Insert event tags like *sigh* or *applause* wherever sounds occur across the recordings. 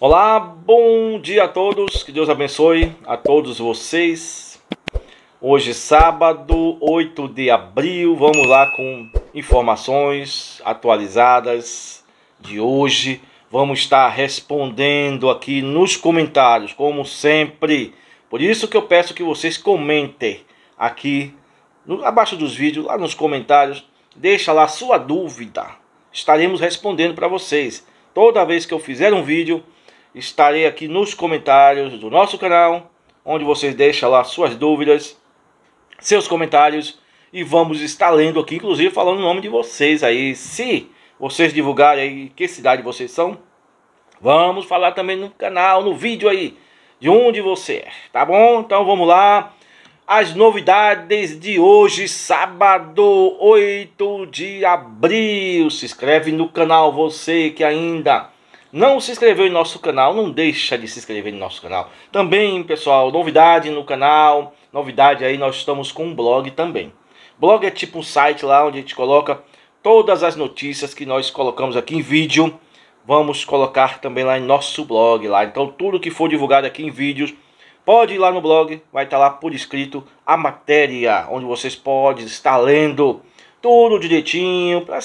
Olá, bom dia a todos, que Deus abençoe a todos vocês. Hoje, sábado 8 de abril, vamos lá com informações atualizadas de hoje. Vamos estar respondendo aqui nos comentários, como sempre. Por isso que eu peço que vocês comentem aqui no, abaixo dos vídeos, lá nos comentários. Deixa lá sua dúvida. Estaremos respondendo para vocês. Toda vez que eu fizer um vídeo, estarei aqui nos comentários do nosso canal, onde vocês deixam lá suas dúvidas, seus comentários e vamos estar lendo aqui, inclusive falando o nome de vocês aí. Se vocês divulgarem aí que cidade vocês são, vamos falar também no canal, no vídeo aí, de onde você é, tá bom? Então vamos lá. As novidades de hoje, sábado 8 de abril. Se inscreve no canal, você que ainda não se inscreveu em nosso canal, não deixa de se inscrever em nosso canal. Também, pessoal, novidade no canal, novidade aí, nós estamos com um blog também. Blog é tipo um site lá onde a gente coloca todas as notícias que nós colocamos aqui em vídeo. Vamos colocar também lá em nosso blog lá. Então tudo que for divulgado aqui em vídeos, pode ir lá no blog, vai estar tá lá por escrito a matéria, onde vocês podem estar lendo tudo direitinho para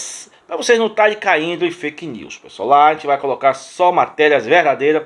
para vocês não tá estarem caindo em fake news, pessoal. Lá a gente vai colocar só matérias verdadeiras,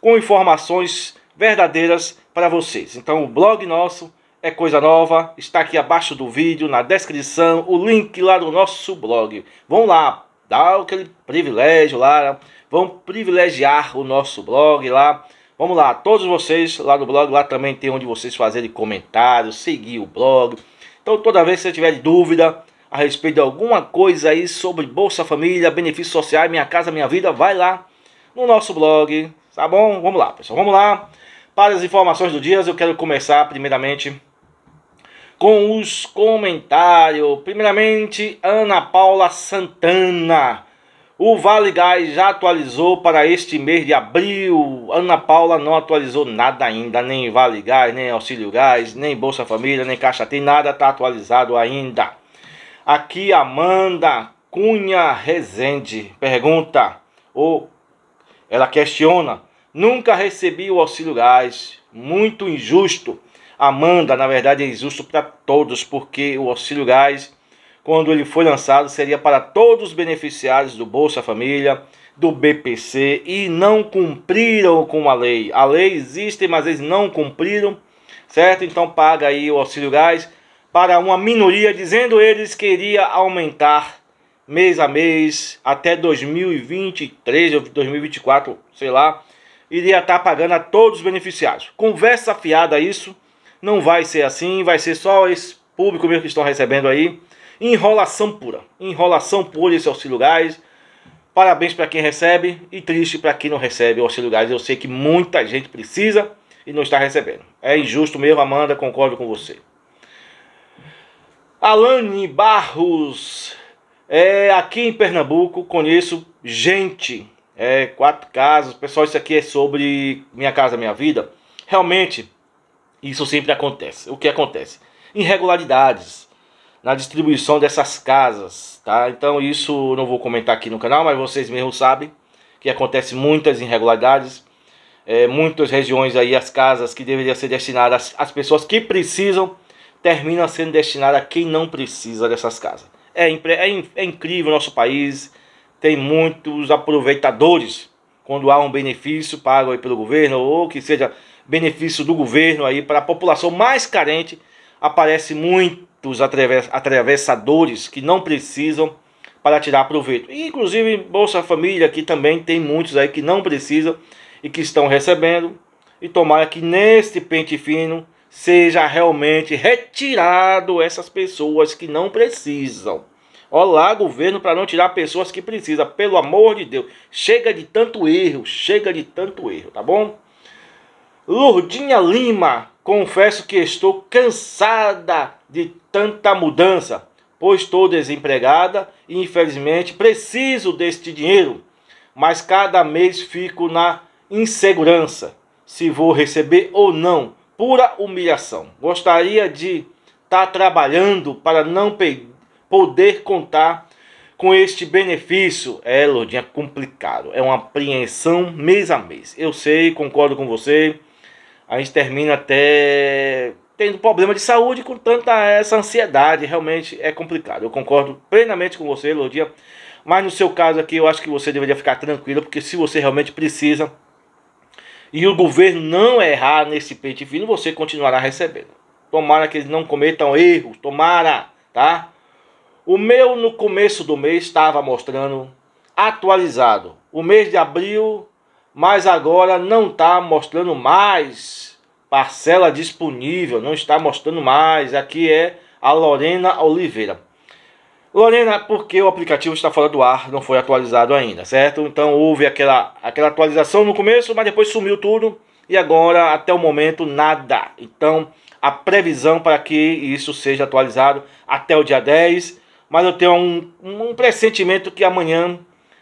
com informações verdadeiras para vocês. Então o blog nosso é coisa nova, está aqui abaixo do vídeo, na descrição, o link lá do nosso blog. Vão lá, dá aquele privilégio lá, vão privilegiar o nosso blog lá. Vamos lá, todos vocês lá no blog, lá também tem onde vocês fazerem comentários, seguir o blog. Então toda vez que você tiver dúvida, a respeito de alguma coisa aí sobre Bolsa Família, benefícios sociais, Minha Casa Minha Vida, vai lá no nosso blog, tá bom? Vamos lá, pessoal, vamos lá. Para as informações do dia, eu quero começar primeiramente com os comentários. Primeiramente, Ana Paula Santana. O Vale Gás já atualizou para este mês de abril. Ana Paula não atualizou nada ainda, nem Vale Gás, nem Auxílio Gás, nem Bolsa Família, nem Caixa Tem, nada está atualizado ainda. Aqui Amanda Cunha Rezende pergunta, ou ela questiona, nunca recebi o auxílio gás, muito injusto. Amanda, na verdade, é injusto para todos, porque o auxílio gás, quando ele foi lançado, seria para todos os beneficiários do Bolsa Família, do BPC, e não cumpriram com a lei. A lei existe, mas eles não cumpriram, certo? Então paga aí o auxílio gás para uma minoria, dizendo eles queria aumentar mês a mês até 2023 ou 2024, sei lá, iria estar tá pagando a todos os beneficiários. Conversa fiada isso, não vai ser assim, vai ser só esse público mesmo que estão recebendo aí. Enrolação pura, enrolação pura esse auxílio gás. Parabéns para quem recebe e triste para quem não recebe o auxílio gás. Eu sei que muita gente precisa e não está recebendo. É injusto mesmo, Amanda, concordo com você. Alane Barros, é, aqui em Pernambuco, conheço gente. É, quatro casas. Pessoal, isso aqui é sobre Minha Casa Minha Vida. Realmente, isso sempre acontece. O que acontece? Irregularidades na distribuição dessas casas, tá? Então, isso não vou comentar aqui no canal, mas vocês mesmos sabem que acontece muitas irregularidades. É, muitas regiões aí, as casas que deveriam ser destinadas às pessoas que precisam termina sendo destinada a quem não precisa dessas casas. É, é, é incrível o nosso país, tem muitos aproveitadores quando há um benefício pago pelo governo ou que seja benefício do governo aí para a população mais carente, aparece muitos atravessadores que não precisam para tirar proveito. E, inclusive Bolsa Família aqui também tem muitos aí que não precisam e que estão recebendo. E tomara que neste pente fino seja realmente retirado essas pessoas que não precisam. Olá, governo, para não tirar pessoas que precisam, pelo amor de Deus. Chega de tanto erro, chega de tanto erro, tá bom? Lourdinha Lima, confesso que estou cansada de tanta mudança, pois estou desempregada e infelizmente preciso deste dinheiro, mas cada mês fico na insegurança se vou receber ou não pura humilhação. Gostaria de estar tá trabalhando para não poder contar com este benefício. É, Lodinha, complicado. É uma apreensão mês a mês. Eu sei, concordo com você. A gente termina até tendo problema de saúde com tanta essa ansiedade. Realmente é complicado. Eu concordo plenamente com você, Lodinha. Mas no seu caso aqui, eu acho que você deveria ficar tranquila, porque se você realmente precisa e o governo não errar nesse pente fino, você continuará recebendo. Tomara que eles não cometam erros, tomara, tá? O meu no começo do mês estava mostrando atualizado. O mês de abril, mas agora não está mostrando mais parcela disponível, não está mostrando mais. Aqui é a Lorena Oliveira. Lorena, porque o aplicativo está fora do ar, não foi atualizado ainda, certo? Então houve aquela, aquela atualização no começo, mas depois sumiu tudo e agora até o momento nada. Então a previsão para que isso seja atualizado até o dia 10, mas eu tenho um, um pressentimento que amanhã,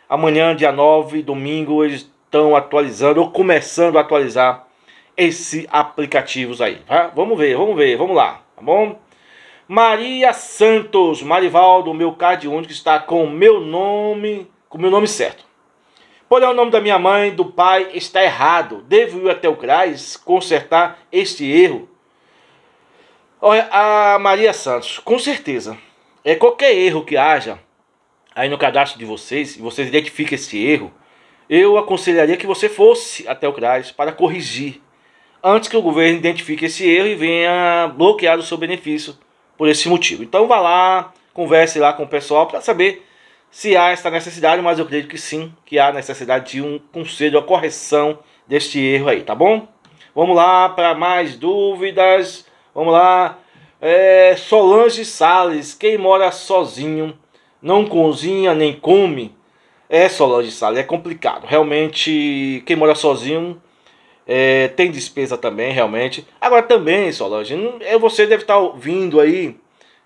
amanhã dia 9, domingo, eles estão atualizando ou começando a atualizar esses aplicativos aí. Tá? Vamos ver, vamos ver, vamos lá, tá bom? Maria Santos, Marivaldo, meu card único está com meu nome, com meu nome certo. Porém, o nome da minha mãe, do pai, está errado. Devo ir até o CRAS consertar este erro. Olha, a Maria Santos, com certeza. É qualquer erro que haja aí no cadastro de vocês, e vocês identificam esse erro, eu aconselharia que você fosse até o CRAS para corrigir. Antes que o governo identifique esse erro e venha bloquear o seu benefício por esse motivo. Então vá lá, converse lá com o pessoal para saber se há essa necessidade, mas eu acredito que sim, que há necessidade de um conselho, a correção deste erro aí, tá bom? Vamos lá para mais dúvidas. Vamos lá. É, Solange Sales, quem mora sozinho, não cozinha nem come. É Solange Sales, é complicado. Realmente, quem mora sozinho é, tem despesa também, realmente. Agora também, Solange, hum, é, você deve estar tá ouvindo aí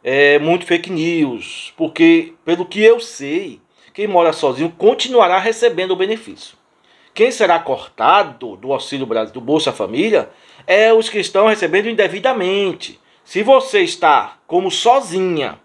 é, muito fake news, porque, pelo que eu sei, quem mora sozinho continuará recebendo o benefício. Quem será cortado do Auxílio Brasil, do Bolsa Família, é os que estão recebendo indevidamente. Se você está como sozinha,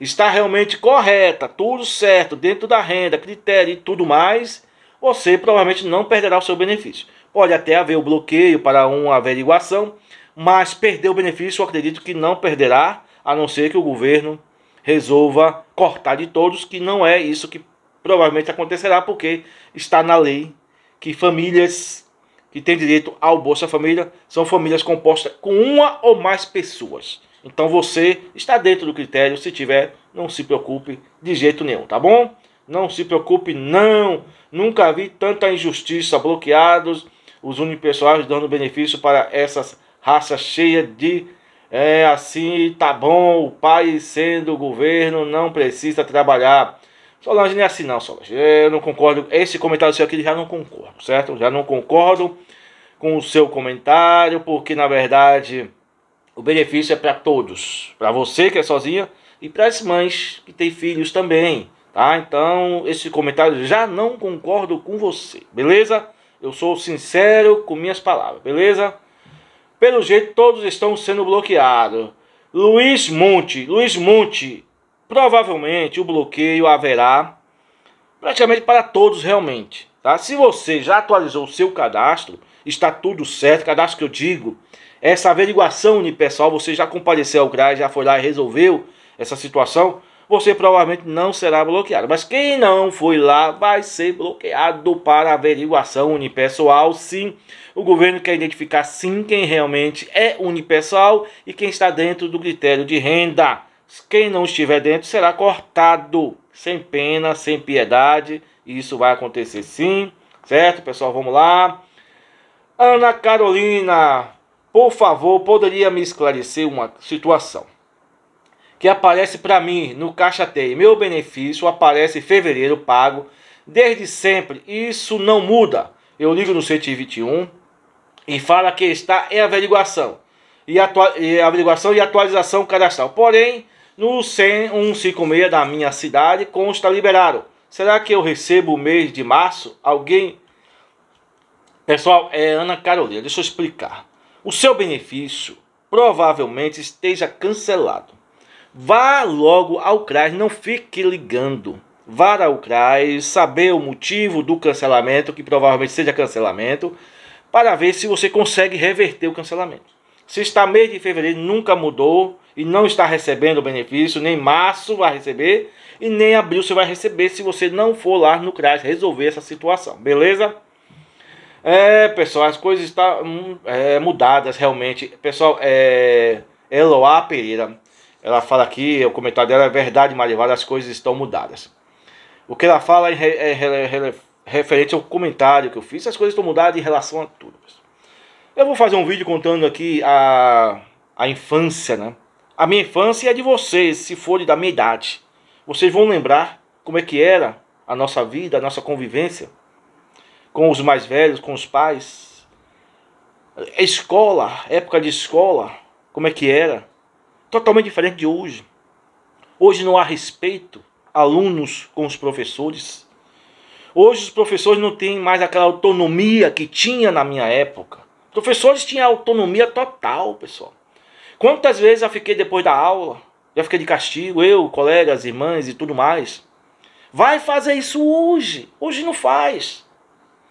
está realmente correta, tudo certo, dentro da renda, critério e tudo mais, você provavelmente não perderá o seu benefício. Pode até haver o bloqueio para uma averiguação, mas perder o benefício eu acredito que não perderá, a não ser que o governo resolva cortar de todos, que não é isso que provavelmente acontecerá, porque está na lei que famílias que têm direito ao Bolsa Família são famílias compostas com uma ou mais pessoas. Então você está dentro do critério, se tiver, não se preocupe de jeito nenhum, tá bom? Não se preocupe, não. Nunca vi tanta injustiça, bloqueados os unipessoais dando benefício para essas raças cheias de é assim, tá bom, o pai sendo o governo não precisa trabalhar. Solange, não é assim não, Solange. É, eu não concordo. Esse comentário seu aqui já não concordo, certo? Já não concordo com o seu comentário, porque na verdade o benefício é para todos. Para você que é sozinha e para as mães que têm filhos também, tá? Então, esse comentário já não concordo com você, beleza? Eu sou sincero com minhas palavras, beleza? Pelo jeito, todos estão sendo bloqueados. Luiz Monte, Luiz Monte, provavelmente o bloqueio haverá praticamente para todos realmente, tá? Se você já atualizou o seu cadastro, está tudo certo, cadastro que eu digo, essa averiguação de pessoal, você já compareceu ao CRAS, já foi lá e resolveu essa situação, você provavelmente não será bloqueado. Mas quem não foi lá vai ser bloqueado para averiguação unipessoal, sim. O governo quer identificar, sim, quem realmente é unipessoal e quem está dentro do critério de renda. Quem não estiver dentro será cortado, sem pena, sem piedade. Isso vai acontecer, sim. Certo, pessoal? Vamos lá. Ana Carolina, por favor, poderia me esclarecer uma situação? que aparece para mim no Caixa Tem. Meu benefício aparece em fevereiro pago desde sempre. Isso não muda. Eu ligo no 121 e fala que está em averiguação e, atua e averiguação e atualização cadastral. Porém, no 156 da minha cidade consta liberado. Será que eu recebo o mês de março? Alguém Pessoal, é Ana Carolina, deixa eu explicar. O seu benefício provavelmente esteja cancelado. Vá logo ao CRAS, não fique ligando. Vá ao CRAS, saber o motivo do cancelamento, que provavelmente seja cancelamento, para ver se você consegue reverter o cancelamento. Se está mês de fevereiro, nunca mudou e não está recebendo o benefício, nem março vai receber e nem abril você vai receber se você não for lá no CRAS resolver essa situação, beleza? É, pessoal, as coisas estão tá, hum, é, mudadas realmente. Pessoal, é, Eloá Pereira ela fala aqui, o comentário dela é verdade, Marivalda, as coisas estão mudadas. O que ela fala é, é referente ao comentário que eu fiz, as coisas estão mudadas em relação a tudo. Eu vou fazer um vídeo contando aqui a, a infância, né? A minha infância é de vocês, se forem da minha idade. Vocês vão lembrar como é que era a nossa vida, a nossa convivência com os mais velhos, com os pais. É escola, época de escola, como é que era? totalmente diferente de hoje. Hoje não há respeito alunos com os professores. Hoje os professores não têm mais aquela autonomia que tinha na minha época. Professores tinham autonomia total, pessoal. Quantas vezes eu fiquei depois da aula, já fiquei de castigo, eu, colegas, irmãs e tudo mais. Vai fazer isso hoje. Hoje não faz.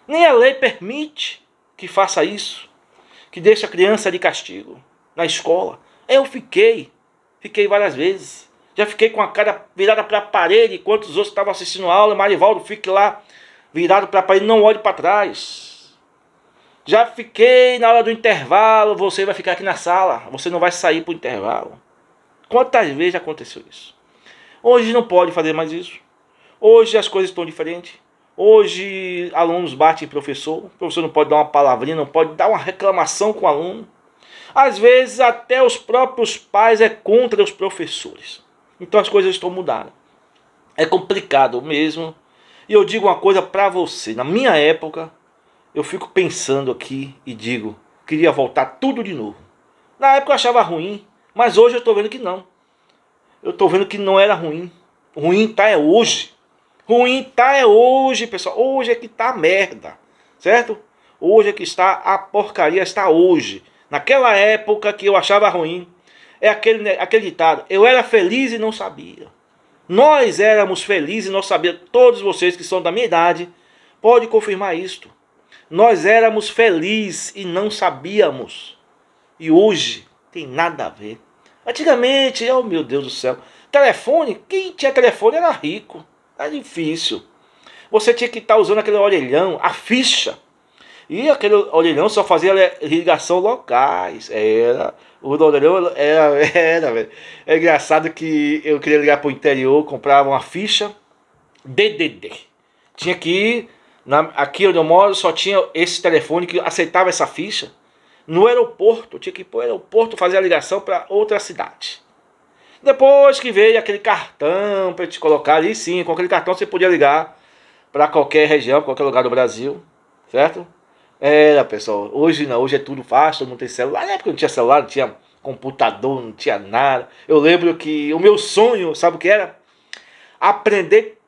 Nem a lei permite que faça isso, que deixa a criança de castigo na escola. Eu fiquei, fiquei várias vezes. Já fiquei com a cara virada para a parede enquanto os outros estavam assistindo a aula. Marivaldo, fique lá virado para a parede, não olhe para trás. Já fiquei na hora do intervalo, você vai ficar aqui na sala, você não vai sair para o intervalo. Quantas vezes aconteceu isso? Hoje não pode fazer mais isso. Hoje as coisas estão diferentes. Hoje alunos batem professor, o professor não pode dar uma palavrinha, não pode dar uma reclamação com o aluno. Às vezes até os próprios pais é contra os professores. Então as coisas estão mudando. É complicado mesmo. E eu digo uma coisa para você, na minha época, eu fico pensando aqui e digo, queria voltar tudo de novo. Na época eu achava ruim, mas hoje eu estou vendo que não. Eu estou vendo que não era ruim. Ruim tá é hoje. Ruim tá é hoje, pessoal. Hoje é que tá a merda, certo? Hoje é que está a porcaria, está hoje. Naquela época que eu achava ruim, é aquele, aquele ditado: eu era feliz e não sabia. Nós éramos felizes e não sabíamos. Todos vocês que são da minha idade podem confirmar isto. Nós éramos felizes e não sabíamos. E hoje tem nada a ver. Antigamente, oh meu Deus do céu, telefone, quem tinha telefone era rico, era difícil. Você tinha que estar tá usando aquele orelhão, a ficha. E aquele orelhão só fazia ligação locais. Era. O orelhão era, *laughs* era, velho. É engraçado que eu queria ligar pro interior, comprava uma ficha DDD. Tinha que ir. Na, aqui onde eu moro só tinha esse telefone que aceitava essa ficha. No aeroporto, tinha que ir pro aeroporto fazer a ligação para outra cidade. Depois que veio aquele cartão para te colocar ali, sim, com aquele cartão você podia ligar para qualquer região, qualquer lugar do Brasil, certo? Era, pessoal. Hoje não, hoje é tudo fácil, todo mundo tem celular. Na época não tinha celular, não tinha computador, não tinha nada. Eu lembro que o meu sonho, sabe o que era? Aprender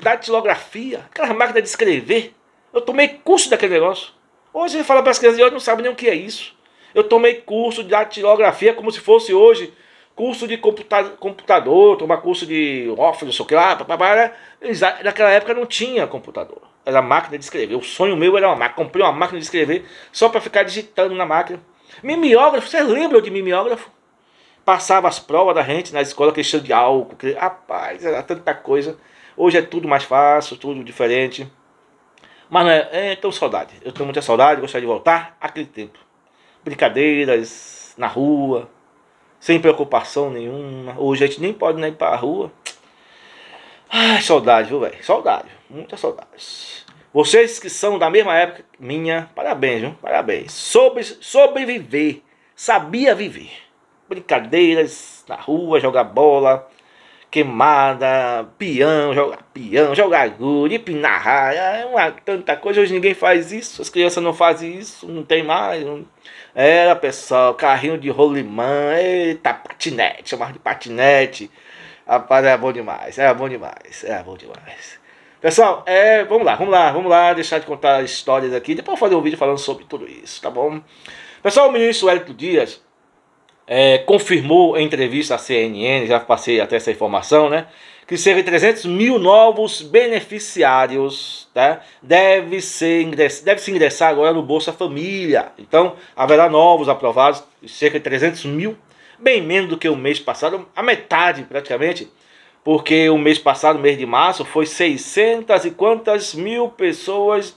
datilografia, aquela máquina de escrever. Eu tomei curso daquele negócio. Hoje ele fala para as crianças e hoje não sabe nem o que é isso. Eu tomei curso de datilografia como se fosse hoje curso de computa computador, tomar curso de off, não sei o que lá, papapá. Né? Naquela época não tinha computador era máquina de escrever. O sonho meu era uma máquina. Comprei uma máquina de escrever só para ficar digitando na máquina. Mimeógrafo, vocês lembram de mimeógrafo? Passava as provas da gente na escola que de álcool. Que, rapaz, era tanta coisa. Hoje é tudo mais fácil, tudo diferente. Mas não é, é então saudade. Eu tenho muita saudade, gostaria de voltar àquele tempo. Brincadeiras na rua, sem preocupação nenhuma. Hoje a gente nem pode nem ir para a rua. Ai, saudade, viu, velho? Saudade, muita saudade. Vocês que são da mesma época minha, parabéns, viu? Parabéns. Sobre, sobreviver, sabia viver. Brincadeiras na rua, jogar bola, queimada, peão, jogar peão, jogar agulha, empinar raia, é uma, tanta coisa. Hoje ninguém faz isso, as crianças não fazem isso, não tem mais. Não... Era, pessoal, carrinho de rolimã, eita, patinete, chamava de patinete Rapaz, é bom demais, é bom demais, é bom demais. Pessoal, é, vamos lá, vamos lá, vamos lá deixar de contar histórias aqui. Depois eu vou fazer um vídeo falando sobre tudo isso, tá bom? Pessoal, o ministro Hélio Dias é, confirmou em entrevista à CNN, já passei até essa informação, né? Que cerca de 300 mil novos beneficiários tá? deve, ser ingress, deve se ingressar agora no Bolsa Família. Então, haverá novos aprovados, cerca de 300 mil bem menos do que o mês passado, a metade praticamente, porque o mês passado, mês de março, foi 600 e quantas mil pessoas,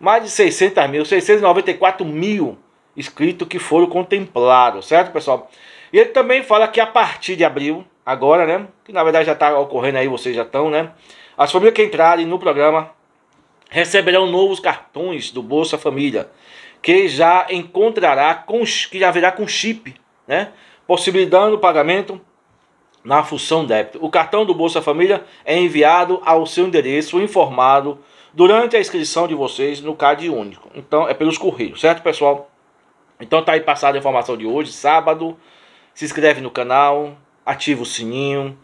mais de 600 mil, 694 mil inscritos que foram contemplados, certo, pessoal? E ele também fala que a partir de abril, agora, né, que na verdade já está ocorrendo aí, vocês já estão, né, as famílias que entrarem no programa receberão novos cartões do Bolsa Família, que já encontrará com, que já virá com chip, né? possibilitando o pagamento na função débito. O cartão do Bolsa Família é enviado ao seu endereço informado durante a inscrição de vocês no CAD único. Então, é pelos correios, certo, pessoal? Então, tá aí passada a informação de hoje, sábado. Se inscreve no canal, ativa o sininho.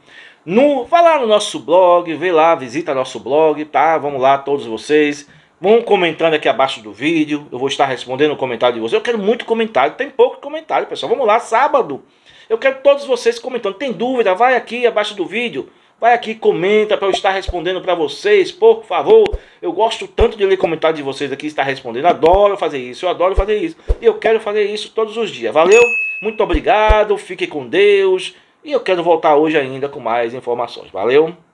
No, vai lá no nosso blog, vê lá, visita nosso blog, tá? Vamos lá, todos vocês. Vão comentando aqui abaixo do vídeo. Eu vou estar respondendo o comentário de vocês. Eu quero muito comentário. Tem pouco comentário, pessoal. Vamos lá, sábado. Eu quero todos vocês comentando. Tem dúvida? Vai aqui abaixo do vídeo. Vai aqui, comenta para eu estar respondendo para vocês, por favor. Eu gosto tanto de ler comentário de vocês aqui, estar respondendo. Adoro fazer isso, eu adoro fazer isso. E eu quero fazer isso todos os dias. Valeu? Muito obrigado, fique com Deus. E eu quero voltar hoje ainda com mais informações. Valeu?